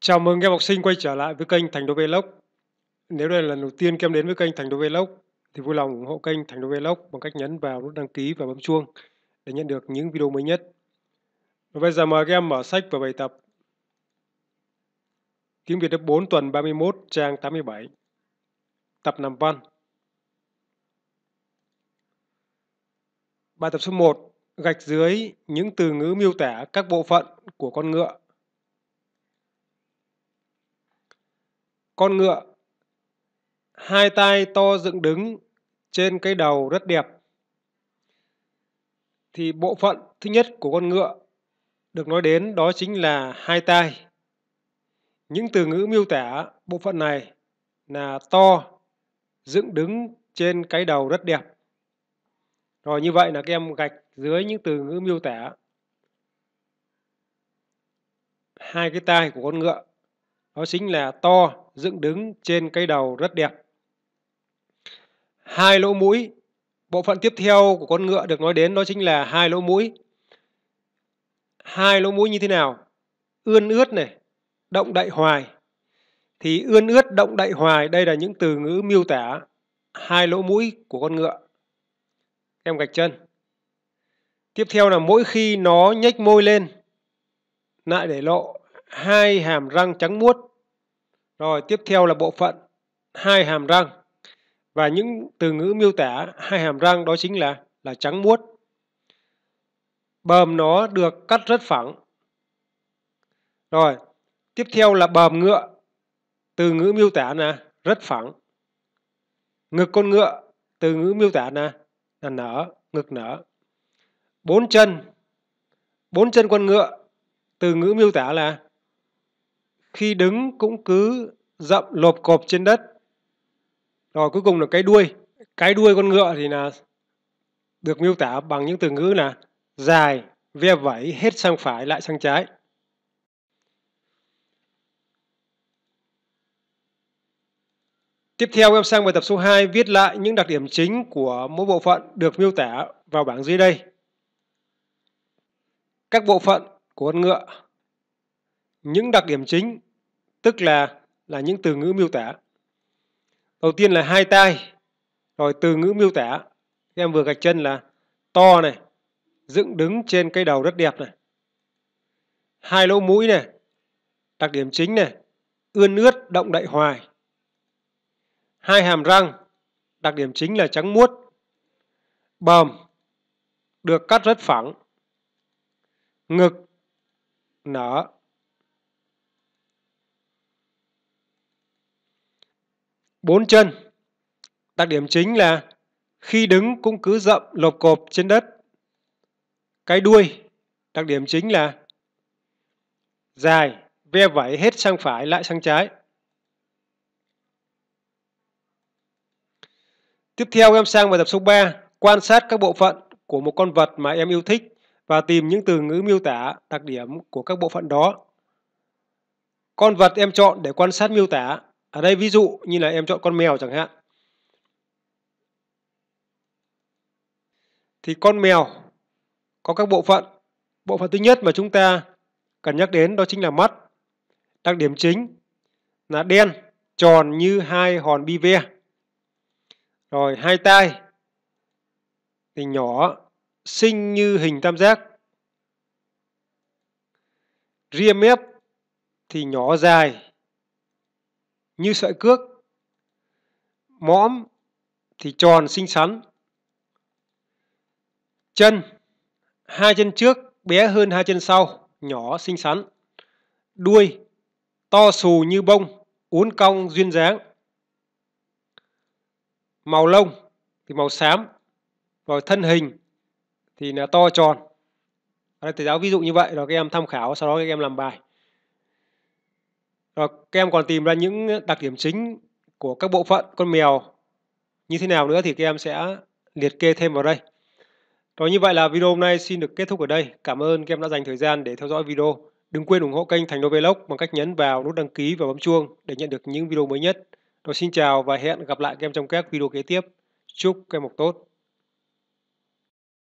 Chào mừng các học sinh quay trở lại với kênh Thành Đô Vlog. Nếu đây là lần đầu tiên các em đến với kênh Thành Đô Vlog thì vui lòng ủng hộ kênh Thành Đô Vlog bằng cách nhấn vào nút đăng ký và bấm chuông để nhận được những video mới nhất. Và bây giờ mời các em mở sách và bài tập Tiếng Việt lớp 4 tuần 31 trang 87 Tập làm văn Bài tập số 1 Gạch dưới những từ ngữ miêu tả các bộ phận của con ngựa con ngựa hai tay to dựng đứng trên cái đầu rất đẹp thì bộ phận thứ nhất của con ngựa được nói đến đó chính là hai tay những từ ngữ miêu tả bộ phận này là to dựng đứng trên cái đầu rất đẹp rồi như vậy là các em gạch dưới những từ ngữ miêu tả hai cái tai của con ngựa đó chính là to dựng đứng trên cây đầu rất đẹp. Hai lỗ mũi. Bộ phận tiếp theo của con ngựa được nói đến đó chính là hai lỗ mũi. Hai lỗ mũi như thế nào? Ươn ướt này, động đậy hoài. Thì ươn ướt, động đậy hoài, đây là những từ ngữ miêu tả hai lỗ mũi của con ngựa. Em gạch chân. Tiếp theo là mỗi khi nó nhếch môi lên, lại để lộ hai hàm răng trắng muốt rồi tiếp theo là bộ phận hai hàm răng. Và những từ ngữ miêu tả hai hàm răng đó chính là là trắng muốt. Bờm nó được cắt rất phẳng. Rồi, tiếp theo là bờm ngựa. Từ ngữ miêu tả là rất phẳng. Ngực con ngựa, từ ngữ miêu tả là là nở, ngực nở. Bốn chân. Bốn chân con ngựa, từ ngữ miêu tả là khi đứng cũng cứ dậm lộp cộp trên đất rồi cuối cùng là cái đuôi cái đuôi con ngựa thì là được miêu tả bằng những từ ngữ là dài ve vẩy hết sang phải lại sang trái Tiếp theo em sang bài tập số 2 viết lại những đặc điểm chính của mỗi bộ phận được miêu tả vào bảng dưới đây. Các bộ phận của con ngựa những đặc điểm chính, tức là là những từ ngữ miêu tả. Đầu tiên là hai tay rồi từ ngữ miêu tả. em vừa gạch chân là to này, dựng đứng trên cây đầu rất đẹp này. Hai lỗ mũi này, đặc điểm chính này, ươn ướt động đậy hoài. Hai hàm răng, đặc điểm chính là trắng muốt. Bờm, được cắt rất phẳng. Ngực, nở, bốn chân. Đặc điểm chính là khi đứng cũng cứ rậm lộp cộp trên đất. Cái đuôi, đặc điểm chính là dài, ve vẩy hết sang phải lại sang trái. Tiếp theo em sang bài tập số 3, quan sát các bộ phận của một con vật mà em yêu thích và tìm những từ ngữ miêu tả đặc điểm của các bộ phận đó. Con vật em chọn để quan sát miêu tả ở đây ví dụ như là em chọn con mèo chẳng hạn. Thì con mèo có các bộ phận. Bộ phận thứ nhất mà chúng ta cần nhắc đến đó chính là mắt. Đặc điểm chính là đen, tròn như hai hòn bi ve. Rồi hai tai thì nhỏ, xinh như hình tam giác. Ria mép thì nhỏ dài như sợi cước. Mõm thì tròn xinh xắn. Chân, hai chân trước bé hơn hai chân sau, nhỏ xinh xắn. Đuôi, to xù như bông, uốn cong duyên dáng. Màu lông thì màu xám, rồi thân hình thì là to tròn. Ở đây thầy giáo ví dụ như vậy rồi các em tham khảo, sau đó các em làm bài. Ờ, các em còn tìm ra những đặc điểm chính của các bộ phận con mèo như thế nào nữa thì các em sẽ liệt kê thêm vào đây. Rồi như vậy là video hôm nay xin được kết thúc ở đây. Cảm ơn các em đã dành thời gian để theo dõi video. Đừng quên ủng hộ kênh Thành Đô Vlog bằng cách nhấn vào nút đăng ký và bấm chuông để nhận được những video mới nhất. Rồi xin chào và hẹn gặp lại các em trong các video kế tiếp. Chúc các em học tốt.